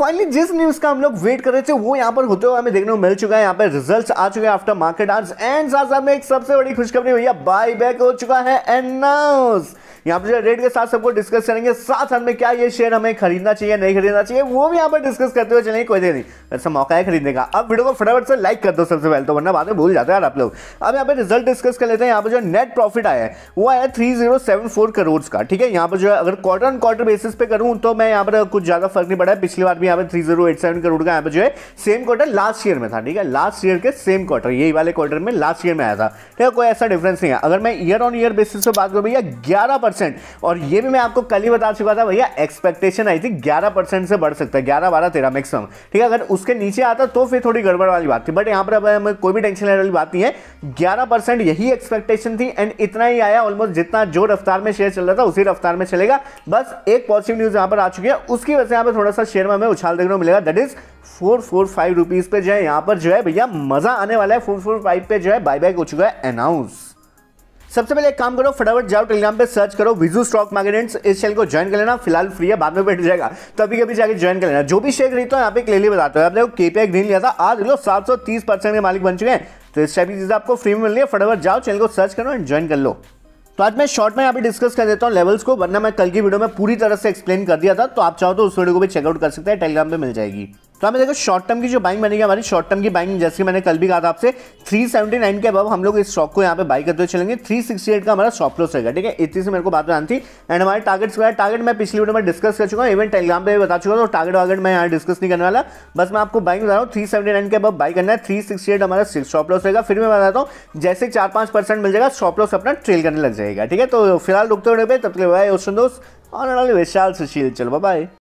finally जिस news का हम लोग वेट कर रहे थे वो यहाँ पर होते हुए हमें देखने को मिल चुका है यहाँ पर रिजल्ट्स आ चुके हैं आफ्टर मार्केट आर्स एंड साथ साथ में एक सबसे बड़ी खुशखबरी भैया बाई बैक हो चुका है नाउस यहाँ पर रेट के साथ सबको डिस्कस करेंगे साथ साथ में क्या ये शेयर हमें खरीदना चाहिए नहीं खरीदना चाहिए वो भी यहाँ पर डिस्कस करते हुए चलेंगे कोई देर नहीं वैसा अच्छा, मौका है खरीदने का अब वीडियो को फटाफट से लाइक कर दो सबसे पहले तो वरना बाद में भूल जाते हैं आप लोग अब यहाँ पर रिजल्ट डिस्कस कर लेते हैं यहाँ पर जो नेट प्रॉफिट आया है वो आया three zero seven four crore का ठीक है यहाँ पर जो है अगर क्वार्टर ऑन क्वार्टर बेसिस पे करूँ तो मैं यहाँ पर कुछ ज़्यादा फर्क नहीं पड़ा है पिछली बार भी यहाँ पर three zero eight seven crore का यहाँ पर जो है सेम क्वार्टर लास्ट ईयर में था ठीक है लास्ट ईयर के सेम क्वार्टर यही वाले क्वार्टर में लास्ट ईयर में आया था ठीक है कोई ऐसा डिफरेंस नहीं है अगर मैं ईयर ऑन ईयर बेसिस पर बात करूँ भैया ग्यारह परसेंट और ये भी मैं आपको कल ही बता चुका था भैया एक्सपेक्टेशन आई थी ग्यारह परसेंट से बढ़ सकता है ग्यारह बारह तेरह मैक्सिमम ठीक है अगर उसके नीचे आता तो फिर थोड़ी गड़बड़ वाली बात थी बट यहाँ पर अब हमें कोई भी टेंशन लेने वाली बात नहीं है ग्यारह परसेंट यही एक्सपेक्टेशन थी एंड इतना ही आया ऑलमोस्ट जितना जो रफ्तार में शेयर चल रहा था उसी रफ्तार में चलेगा बस एक पॉजिटिव न्यूज़ यहाँ पर आ चुकी है उसकी वजह से यहाँ पर थोड़ा सा शेयर में हमें उछाल देखने को मिलेगा that is four four five rupees पे जो है यहाँ पर जो है भैया मज़ा आने वाला है फोर फोर फाइव पे जो है बाय बाय हो चुका है अनाउंस सबसे पहले एक काम करो फटाफट जाओ टेलीग्राम पे सर्च करो विजू स्टॉक मार्केट इस चैनल को ज्वाइन कर लेना फिलहाल फ्री है बाद में बैठ जाएगा तो अभी कभी जाके ज्वाइन कर लेना जो भी शेयर खरीदता है यहाँ पे क्लियरली बताता है आपने केपीआई ग्रीन लिया था आज लोग सात सौ तीस परसेंट के मालिक बन चुके हैं तो इस टाइप की चीज़ आपको फ्री में मिल रही है फटाफट जाओ चैनल को सर्च करो एंड ज्वाइन कर लो तो आज मैं शॉर्ट में यहाँ पे डिस्कस कर देता हूँ लेवल्स को वरना मैं कल की वीडियो में पूरी तरह से एक्सप्लेन कर दिया था तो आप चाहो तो उस वीडियो को भी चेकआउट कर सकते हैं टेलीग्राम पे मिल जाएगी तो हमें देखो शॉर्ट टर्म की जो बाइंग बनेगी हमारी शॉर्ट टर्म की बाइंग जैसे कि मैंने कल भी कहा था आपसे 379 के अब हम लोग इस स्टॉक को यहाँ पे बाई करते हुए चलेंगे 368 का हमारा स्टॉप लॉस रहेगा ठीक है इतनी से मेरे को बात बनानी थी एंड हमारे टारगेट्स का टारगेट मैं पिछली वीडियो में डिस्कस कर चुका हूँ इवन टेलीग्राम पर बता चुका हूँ तो टारगेट वागेट मैं यहाँ डिस्कस नहीं करने वाला बस मैं आपको बाइंग बता रहा हूँ थ्री के अब बाई करना है थ्री हमारा स्टॉप लॉस रहेगा फिर मैं बताता हूँ जैसे चार पाँच मिल जाएगा स्टॉप लॉस अपना ट्रेल करने लग जाएगा ठीक है तो फिलहाल रुकते हुए तब तक दोस्त और विशाल सुशील चलो बाय